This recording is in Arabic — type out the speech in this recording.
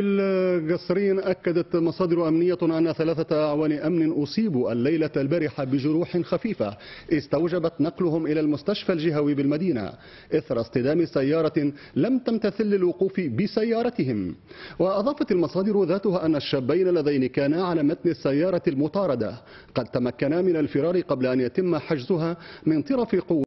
القصرين أكدت مصادر أمنية أن ثلاثة أعوان أمن أصيبوا الليلة البارحة بجروح خفيفة استوجبت نقلهم إلى المستشفى الجهوي بالمدينة إثر اصطدام سيارة لم تمتثل للوقوف بسيارتهم وأضافت المصادر ذاتها أن الشابين اللذين كانا على متن السيارة المطاردة قد تمكنا من الفرار قبل أن يتم حجزها من طرف قوة